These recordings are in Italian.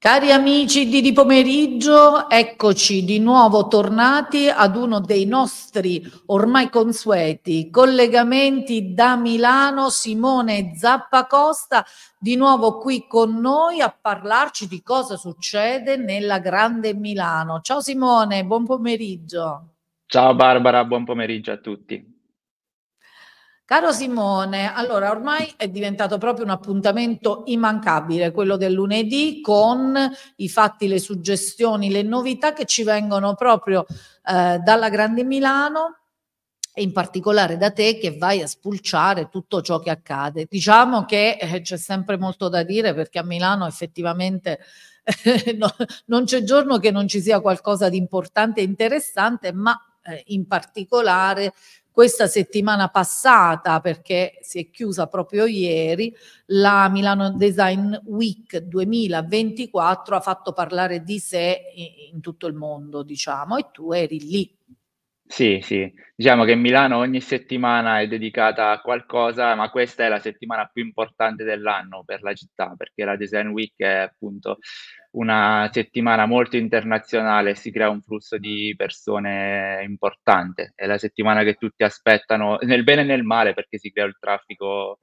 Cari amici di, di pomeriggio, eccoci di nuovo tornati ad uno dei nostri ormai consueti collegamenti da Milano. Simone Zappacosta, di nuovo qui con noi a parlarci di cosa succede nella grande Milano. Ciao Simone, buon pomeriggio. Ciao Barbara, buon pomeriggio a tutti. Caro Simone, allora ormai è diventato proprio un appuntamento immancabile, quello del lunedì, con i fatti, le suggestioni, le novità che ci vengono proprio eh, dalla Grande Milano e in particolare da te che vai a spulciare tutto ciò che accade. Diciamo che eh, c'è sempre molto da dire perché a Milano effettivamente eh, no, non c'è giorno che non ci sia qualcosa di importante e interessante, ma eh, in particolare questa settimana passata, perché si è chiusa proprio ieri, la Milano Design Week 2024 ha fatto parlare di sé in tutto il mondo, diciamo, e tu eri lì sì, sì. Diciamo che Milano ogni settimana è dedicata a qualcosa, ma questa è la settimana più importante dell'anno per la città, perché la Design Week è appunto una settimana molto internazionale, si crea un flusso di persone importante. È la settimana che tutti aspettano, nel bene e nel male, perché si crea il traffico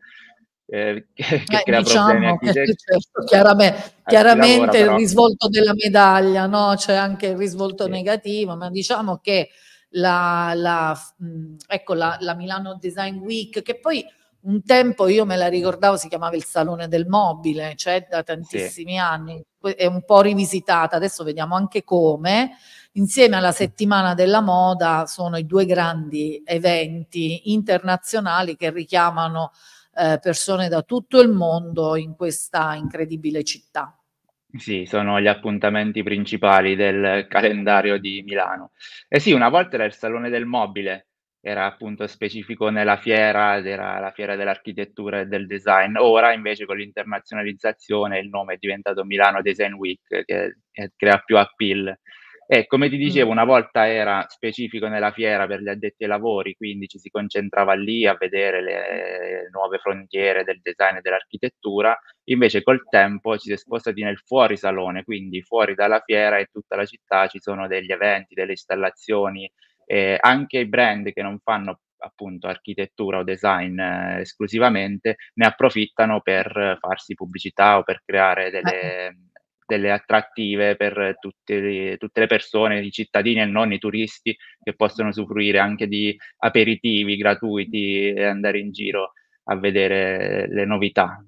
eh, che, che eh, crea diciamo, problemi a chi certo, eh, chiaramente, chiaramente lavora, il risvolto della medaglia, no? c'è anche il risvolto sì. negativo, ma diciamo che la, la, mm, ecco, la, la Milano Design Week, che poi un tempo io me la ricordavo si chiamava il Salone del Mobile, cioè da tantissimi sì. anni, è un po' rivisitata, adesso vediamo anche come, insieme alla settimana della moda sono i due grandi eventi internazionali che richiamano eh, persone da tutto il mondo in questa incredibile città. Sì, sono gli appuntamenti principali del calendario di Milano. Eh sì, una volta era il Salone del Mobile, era appunto specifico nella fiera, ed era la fiera dell'architettura e del design. Ora invece con l'internazionalizzazione il nome è diventato Milano Design Week, che, che crea più appeal. E come ti dicevo, mm. una volta era specifico nella fiera per gli addetti ai lavori, quindi ci si concentrava lì a vedere le nuove frontiere del design e dell'architettura, invece col tempo ci si è spostati nel fuori salone, quindi fuori dalla fiera e tutta la città ci sono degli eventi, delle installazioni, eh, anche i brand che non fanno appunto architettura o design eh, esclusivamente ne approfittano per farsi pubblicità o per creare delle... Eh delle attrattive per tutte le, tutte le persone, i cittadini e non i turisti che possono usufruire anche di aperitivi gratuiti e andare in giro a vedere le novità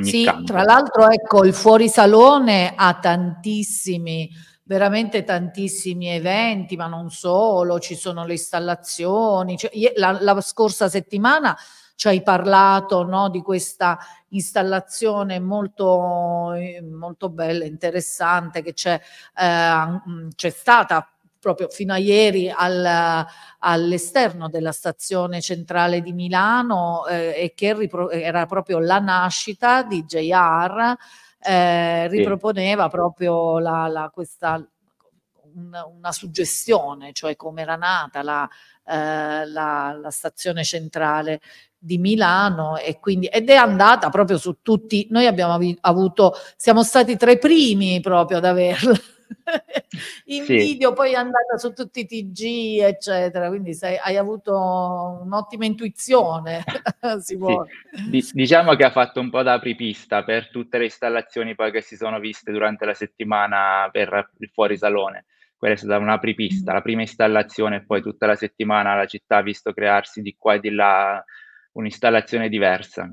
sì, campo. tra l'altro ecco il fuorisalone ha tantissimi veramente tantissimi eventi, ma non solo, ci sono le installazioni. Cioè, la, la, scorsa settimana ci hai parlato no, di questa installazione molto, eh, molto bella, interessante che c'è, eh, mm, c'è stata proprio fino a ieri al, all'esterno della stazione centrale di Milano eh, e che ripro- era proprio la nascita di JR, eh, riproponeva sì. proprio la, la, questa, una, una, suggestione, cioè come era nata la, eh, la stazione centrale di Milano e quindi, ed è andata proprio su tutti, noi abbiamo avuto, siamo stati tra i primi proprio ad averla in sì. video, poi è andata su tutti i TG, eccetera. Quindi sei, hai avuto un'ottima intuizione. sì. D- diciamo che ha fatto un po' da apripista per tutte le installazioni poi che si sono viste durante la settimana per il fuorisalone. Quella è stata un'apripista, mm. la prima installazione poi tutta la settimana la città ha visto crearsi di qua e di là un'installazione diversa.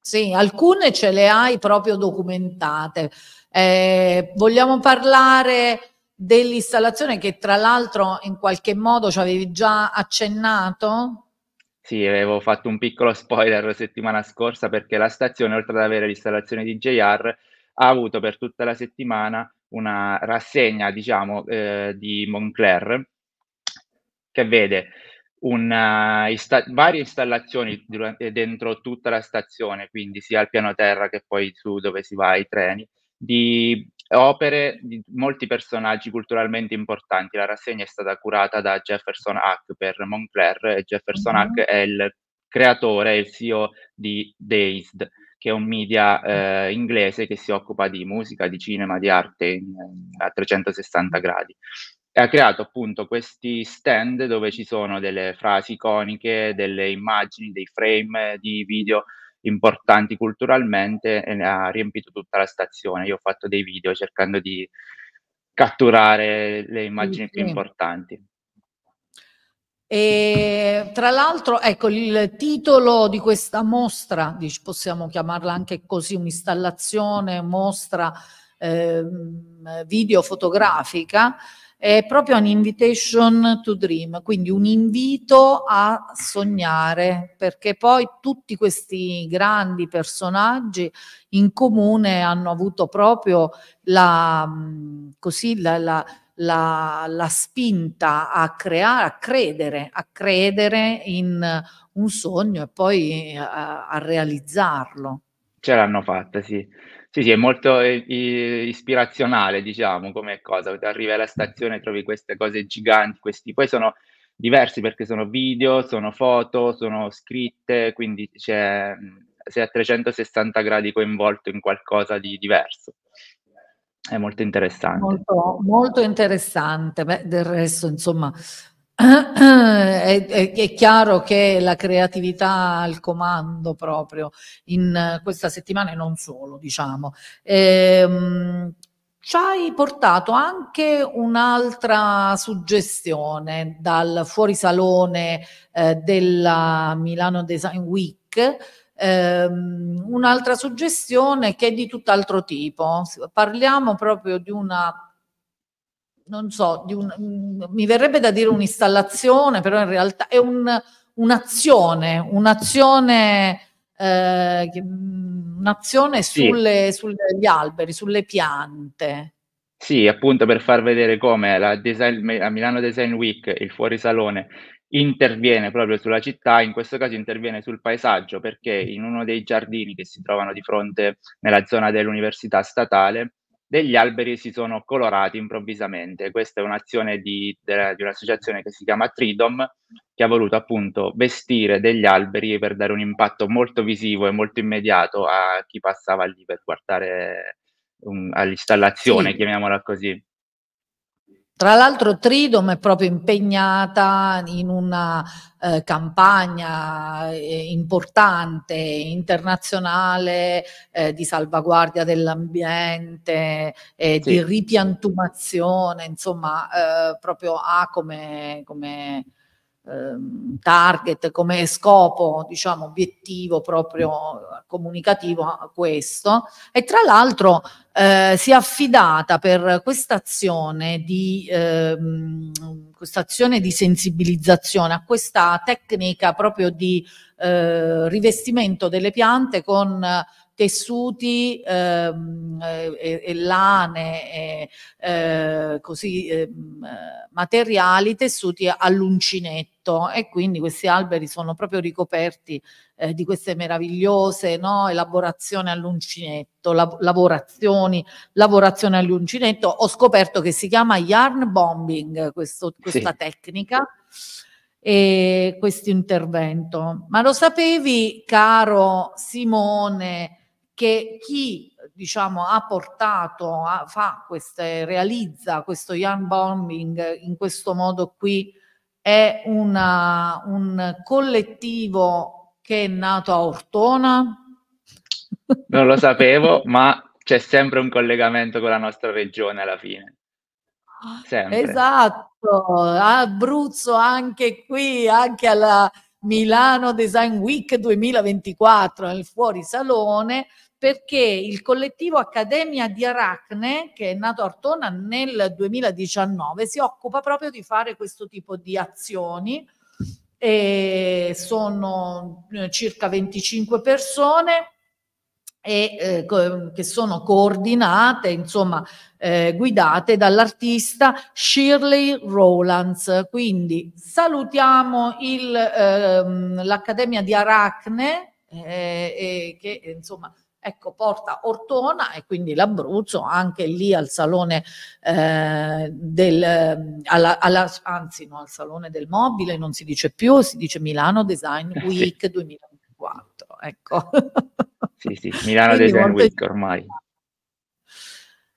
Sì, alcune ce le hai proprio documentate. Eh, vogliamo parlare dell'installazione che tra l'altro in qualche modo ci avevi già accennato? Sì, avevo fatto un piccolo spoiler la settimana scorsa perché la stazione, oltre ad avere l'installazione di JR, ha avuto per tutta la settimana una rassegna, diciamo, eh, di Moncler che vede una, eh, ista- varie installazioni durante, eh, dentro tutta la stazione, quindi sia al piano terra che poi su dove si va ai treni, di opere di molti personaggi culturalmente importanti. La rassegna è stata curata da Jefferson Hack per Moncler e Jefferson mm-hmm. Hack è il creatore e il CEO di Dazed, che è un media eh, inglese che si occupa di musica, di cinema, di arte in, a 360 gradi ha creato appunto questi stand dove ci sono delle frasi iconiche, delle immagini, dei frame di video importanti culturalmente e ha riempito tutta la stazione. Io ho fatto dei video cercando di catturare le immagini sì. più importanti. E tra l'altro, ecco il titolo di questa mostra, possiamo chiamarla anche così, un'installazione, mostra eh, videofotografica, è proprio un invitation to dream, quindi un invito a sognare, perché poi tutti questi grandi personaggi in comune hanno avuto proprio la, così, la, la la, la, spinta a creare, a credere, a credere in un sogno e poi eh, a, a realizzarlo. Ce l'hanno fatta, sì. Sì, sì, è molto eh, ispirazionale, diciamo, come cosa. Arrivi alla stazione, e trovi queste cose giganti, questi poi sono diversi perché sono video, sono foto, sono scritte, quindi c'è, sei a 360 gradi coinvolto in qualcosa di diverso. È molto interessante. Molto, molto interessante. Beh, del resto, insomma, è, è, è, chiaro che la creatività al comando proprio in questa settimana e non solo, diciamo. Ehm, ci hai portato anche un'altra suggestione dal fuorisalone eh, della Milano Design Week. Ehm, un'altra suggestione che è di tutt'altro tipo. Parliamo proprio di una non so, un, mm, mi verrebbe da dire un'installazione, però in realtà è un, un'azione, un'azione, eh, mm, un'azione sì. sugli alberi, sulle piante. Sì, appunto per far vedere come la, design, la Milano Design Week, il fuorisalone, interviene proprio sulla città, in questo caso interviene sul paesaggio perché in uno dei giardini che si trovano di fronte nella zona dell'università statale degli alberi si sono colorati improvvisamente. Questa è un'azione di, de, di un'associazione che si chiama Tridom, che ha voluto appunto vestire degli alberi per dare un impatto molto visivo e molto immediato a chi passava lì per guardare un, um, all'installazione, sì. chiamiamola così. Tra l'altro Tridom è proprio impegnata in una eh, campagna eh, importante, internazionale, eh, di salvaguardia dell'ambiente, sì. di ripiantumazione, insomma, eh, proprio ha come, come Ehm, target, come scopo, diciamo, obiettivo proprio comunicativo a questo e tra l'altro eh, si è affidata per questa azione di eh, quest'azione di sensibilizzazione a questa tecnica proprio di eh, rivestimento delle piante con tessuti eh, e, lane, e, eh, così, eh, materiali tessuti all'uncinetto e quindi questi alberi sono proprio ricoperti eh, di queste meravigliose no, elaborazioni all'uncinetto, la, lavorazioni, lavorazione all'uncinetto. Ho scoperto che si chiama yarn bombing questo, questa sì. tecnica questo intervento. Ma lo sapevi, caro Simone che chi diciamo, ha portato, ha, fa queste, realizza questo young bombing in questo modo qui è una, un collettivo che è nato a Ortona? Non lo sapevo, ma c'è sempre un collegamento con la nostra regione alla fine. Sempre. Esatto, Abruzzo anche qui, anche alla, Milano Design Week 2024 nel fuorisalone perché il collettivo Accademia di Aracne, che è nato a Ortona nel 2019, si occupa proprio di fare questo tipo di azioni. E sono eh, circa 25 persone e eh, che sono coordinate, insomma, eh, guidate dall'artista Shirley Rowlands. Quindi salutiamo il, ehm, l'Accademia di Aracne, eh, che insomma ecco, porta Ortona e quindi l'Abruzzo, anche lì al salone eh, del, alla, alla, anzi no, al salone del mobile, non si dice più, si dice Milano Design eh Week 2024. Ecco. Sì, sì, Milano Quindi Design Week più... ormai.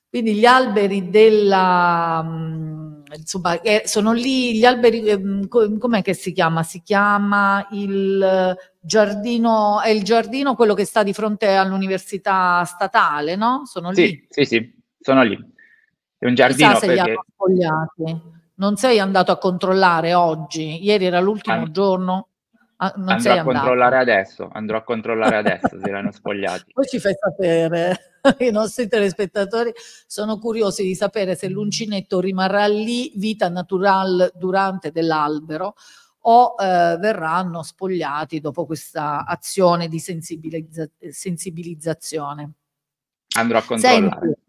Quindi gli alberi della mm, insomma, eh, sono lì gli alberi, eh, com'è che si chiama? Si chiama il giardino, è il giardino quello che sta di fronte all'università statale, no? Sono lì. Sì, sì, sì, sono lì. È un giardino Chissà se perché... li Non sei andato a controllare oggi, ieri era l'ultimo ah, giorno. Ah, non andrò a controllare adesso, andrò a controllare adesso se erano spogliati. Poi ci fai sapere, eh. i nostri telespettatori sono curiosi di sapere se l'uncinetto rimarrà lì vita natural durante dell'albero o eh, verranno spogliati dopo questa azione di sensibilizza- sensibilizzazione. Andrò a controllare. Senti,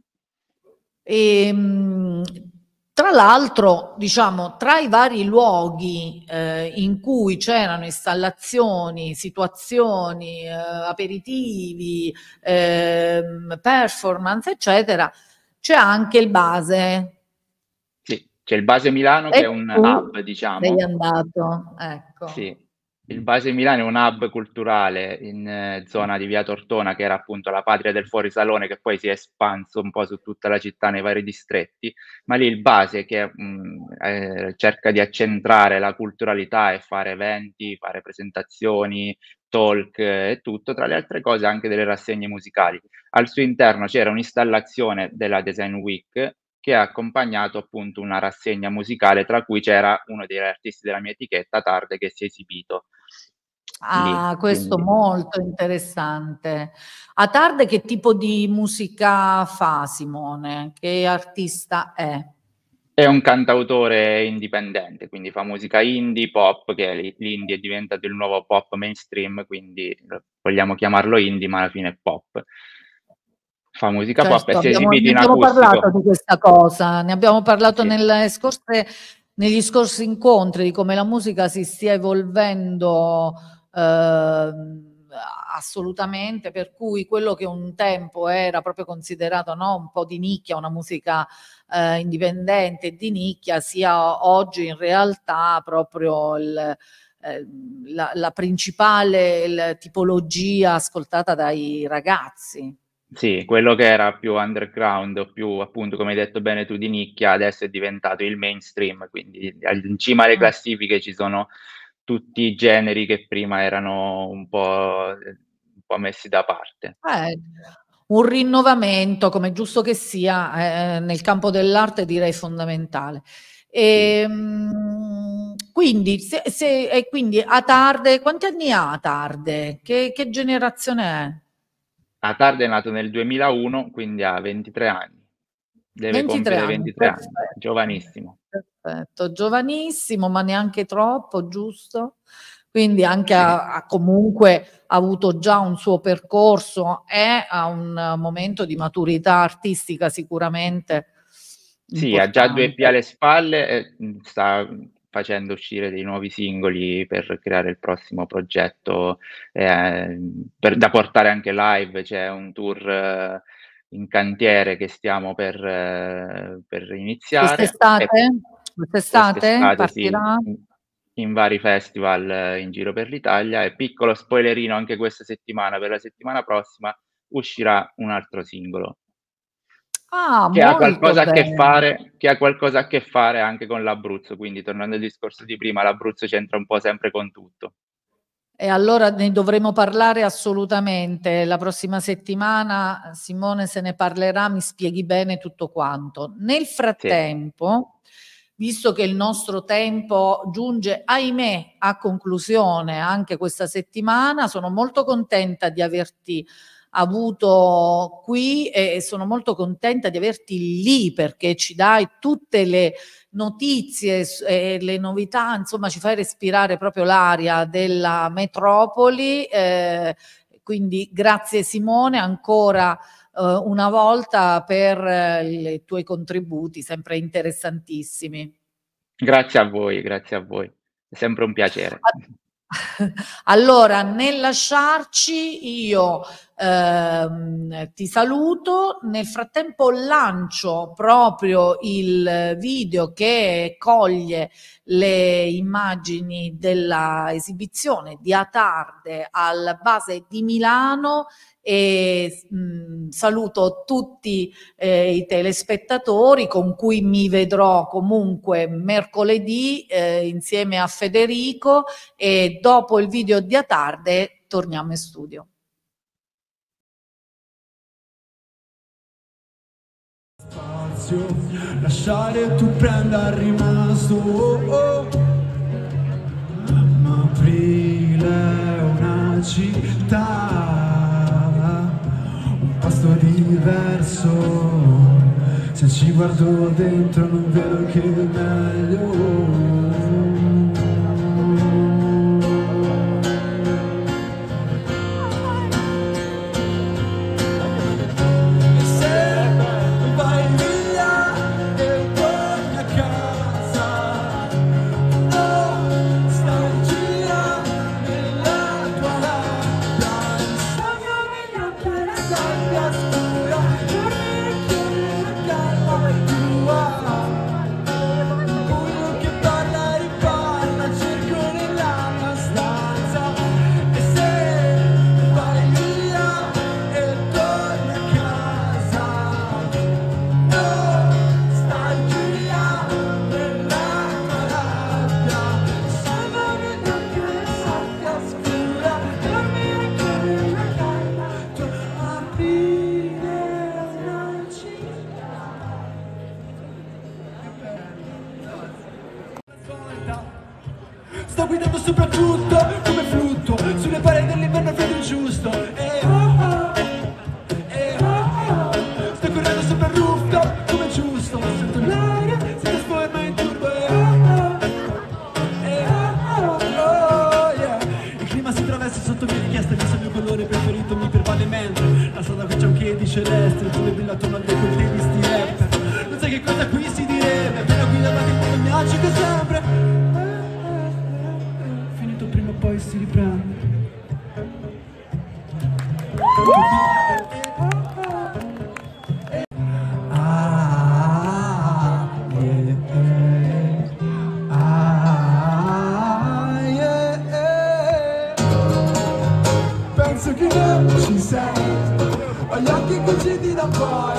e, ehm, tra l'altro, diciamo, tra i vari luoghi eh, in cui c'erano installazioni, situazioni, eh, aperitivi, eh, performance, eccetera, c'è anche il base. Sì, c'è il base Milano e che è un hub, diciamo. Sei andato, ecco. Sì il Base Milano è un hub culturale in eh, zona di Via Tortona, che era appunto la patria del fuorisalone, che poi si è espanso un po' su tutta la città nei vari distretti, ma lì il Base che mh, mm, eh, cerca di accentrare la culturalità e fare eventi, fare presentazioni, talk eh, e tutto, tra le altre cose anche delle rassegne musicali. Al suo interno c'era un'installazione della Design Week che ha accompagnato appunto una rassegna musicale, tra cui c'era uno degli artisti della mia etichetta, Tarde, che si è esibito. Ah, lì, questo quindi. molto interessante. A tarde che tipo di musica fa Simone? Che artista è? È un cantautore indipendente, quindi fa musica indie, pop, che l'indie è diventato il nuovo pop mainstream, quindi vogliamo chiamarlo indie, ma alla fine è pop fa musica certo, pop e si è in acustico. Ne abbiamo parlato di questa cosa, ne abbiamo parlato sì. scorse, negli scorsi incontri di come la musica si stia evolvendo eh, assolutamente, per cui quello che un tempo era proprio considerato no, un po' di nicchia, una musica eh, indipendente di nicchia, sia oggi in realtà proprio il, eh, la, la, principale il, tipologia ascoltata dai ragazzi. Sì, quello che era più underground o più appunto come hai detto bene tu di nicchia adesso è diventato il mainstream, quindi in cima alle mm. classifiche ci sono tutti i generi che prima erano un po', un po messi da parte. Eh, un rinnovamento, come giusto che sia, eh, nel campo dell'arte direi fondamentale. E, ehm, quindi, se, se, e quindi Atarde, quanti anni ha Atarde? Che, che generazione è? Atarde è nato nel 2001, quindi ha 23 anni. Deve 23 compiere 23 anni, anni. giovanissimo perfetto. Giovanissimo, ma neanche troppo, giusto? Quindi anche ha, ha comunque avuto già un suo percorso, è a un momento di maturità artistica sicuramente. Sì, importante. ha già due P alle spalle, eh, sta facendo uscire dei nuovi singoli per creare il prossimo progetto eh, per, da portare anche live, c'è un tour eh, in cantiere che stiamo per, eh, per iniziare. Quest'estate? E, Quest'estate, partirà? Sì, in, in vari festival eh, in giro per l'Italia e piccolo spoilerino anche questa settimana, per la settimana prossima uscirà un altro singolo. Ah, che, ha qualcosa bene. a che, fare, che ha qualcosa a che fare anche con l'Abruzzo, quindi tornando al discorso di prima, l'Abruzzo c'entra un po' sempre con tutto. E allora ne dovremo parlare assolutamente. La prossima settimana Simone se ne parlerà, mi spieghi bene tutto quanto. Nel frattempo, sì visto che il nostro tempo giunge, ahimè, a conclusione anche questa settimana, sono molto contenta di averti avuto qui e sono molto contenta di averti lì perché ci dai tutte le notizie e le novità, insomma ci fai respirare proprio l'aria della metropoli. Eh, quindi grazie Simone ancora eh, una volta per i eh, tuoi contributi, sempre interessantissimi. Grazie a voi, grazie a voi, è sempre un piacere. Allora, nel lasciarci io ehm, ti saluto, nel frattempo lancio proprio il video che coglie le immagini dell'esibizione di Atarde alla base di Milano e mh, mm, saluto tutti eh, i telespettatori con cui mi vedrò comunque mercoledì eh, insieme a Federico e dopo il video di a tarde torniamo in studio. Spazio, lasciare tu prenda il rimasto, oh oh. ma aprile è una città posto diverso se ci guardo dentro non vedo che è meglio apart.